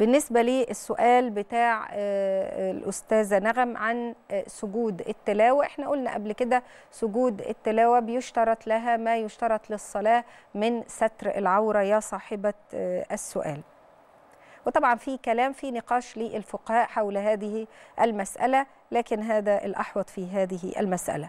بالنسبه للسؤال بتاع آه، آه، الاستاذه نغم عن آه، سجود التلاوه احنا قلنا قبل كده سجود التلاوه بيشترط لها ما يشترط للصلاه من ستر العوره يا صاحبه السؤال وطبعا في كلام في نقاش للفقهاء حول هذه المسألة لكن هذا الأحوط في هذه المسألة